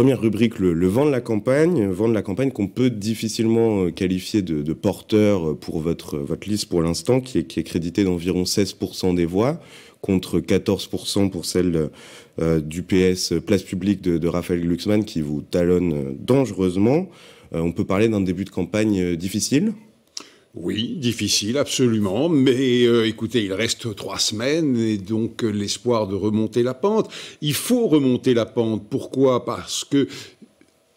première rubrique, le, vent de la campagne, vent de la campagne qu'on peut difficilement euh, qualifier de, porteur euh, pour votre, euh, votre liste pour l'instant, qui est, crédité d'environ 16% des voix contre 14% pour celle du PS Place Publique de, Raphaël Glucksmann qui vous talonne dangereusement. on peut parler d'un début de campagne difficile oui, difficile, absolument. Mais euh, écoutez, il reste trois semaines et donc euh, l'espoir de remonter la pente. Il faut remonter la pente. Pourquoi Parce que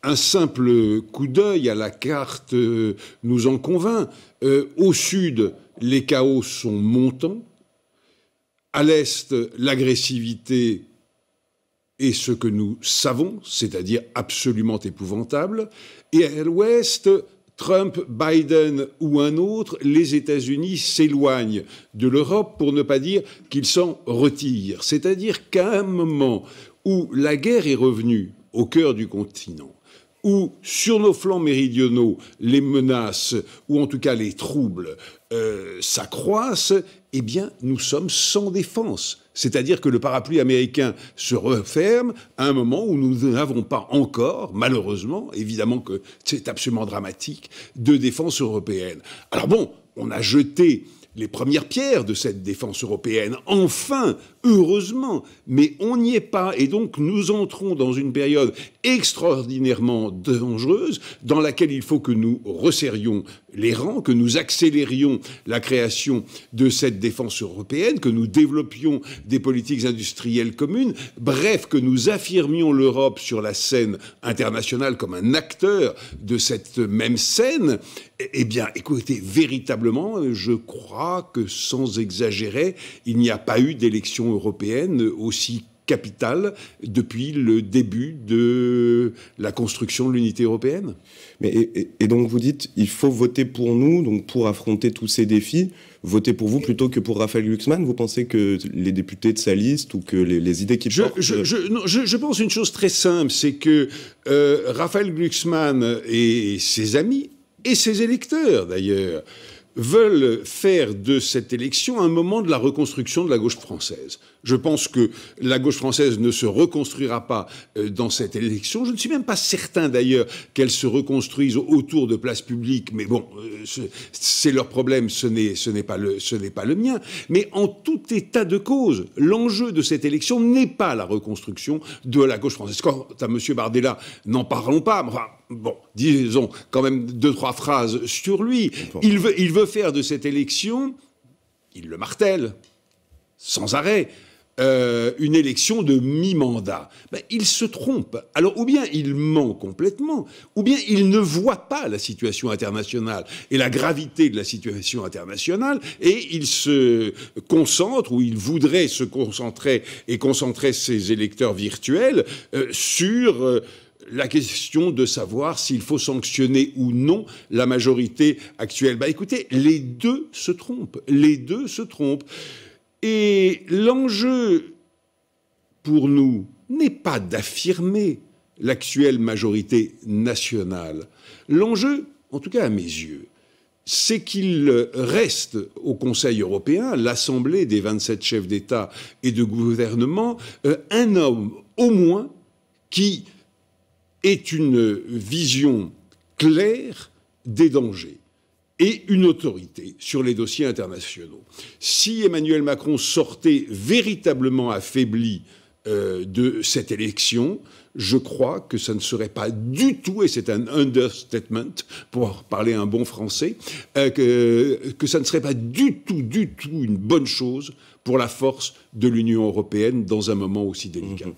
un simple coup d'œil à la carte euh, nous en convainc. au sud, les chaos sont montants. À l'est, l'agressivité est ce que nous savons, c'est-à-dire absolument épouvantable. Et à l'ouest, Trump, Biden ou un autre, les États-Unis s'éloignent de l'Europe pour ne pas dire qu'ils s'en retirent. C'est-à-dire qu'à un moment où la guerre est revenue au cœur du continent, où sur nos flancs méridionaux les menaces, ou en tout cas les troubles, euh, s'accroissent, eh bien, nous sommes sans défense. C'est-à-dire que le parapluie américain se referme à un moment où nous n'avons pas encore, malheureusement, évidemment que c'est absolument dramatique, de défense européenne. Alors bon, on a jeté les premières pierres de cette défense européenne, enfin, heureusement, mais on n'y est pas, et donc nous entrons dans une période extraordinairement dangereuse dans laquelle il faut que nous resserrions les rangs, que nous accélérions la création de cette défense européenne, que nous développions des politiques industrielles communes, bref, que nous affirmions l'Europe sur la scène internationale comme un acteur de cette même scène, eh bien, écoutez, véritablement, je crois que sans exagérer, il n'y a pas eu d'élection européenne aussi capitale depuis le début de la construction de l'unité européenne. Mais, et, donc vous dites, il faut voter pour nous, donc pour affronter tous ces défis, voter pour vous plutôt que pour Raphaël Glucksmann Vous pensez que les députés de sa liste ou que les, idées qu'il euh, je, Je, pense une chose très simple, c'est que euh, Raphaël Glucksmann et ses amis, et ses électeurs d'ailleurs, veulent faire de cette élection un moment de la reconstruction de la gauche française. Je pense que la gauche française ne se reconstruira pas euh, dans cette élection. Je ne suis même pas certain d'ailleurs qu'elle se reconstruise autour de places publiques, mais bon, euh, c'est leur problème, ce n'est pas, le, mien. Mais en tout état de cause, l'enjeu de cette élection n'est pas la reconstruction de la gauche française. Quant à M. Bardella, n'en parlons pas. Enfin, Bon, disons quand même deux, trois phrases sur lui. Il veut, il veut faire de cette élection, il le martèle, sans arrêt, euh, une élection de mi-mandat. Ben, il se trompe. Alors, ou bien il ment complètement, ou bien il ne voit pas la situation internationale et la gravité de la situation internationale, et il se concentre, ou il voudrait se concentrer et concentrer ses électeurs virtuels euh, sur... Euh, la question de savoir s'il faut sanctionner ou non la majorité actuelle. Bah écoutez, les deux se trompent. Les deux se trompent. Et l'enjeu pour nous n'est pas d'affirmer l'actuelle majorité nationale. L'enjeu, en tout cas à mes yeux, c'est qu'il reste au Conseil européen, l'Assemblée des 27 chefs d'État et de gouvernement, euh, un homme au moins qui est une vision claire des dangers et une autorité sur les dossiers internationaux. Si Emmanuel Macron sortait véritablement affaibli euh, de cette élection, je crois que ça ne serait pas du tout, et c'est un understatement pour parler un bon français, euh, que, que ça ne serait pas du tout, du tout une bonne chose pour la force de l'Union européenne dans un moment aussi délicat. Mmh, mmh.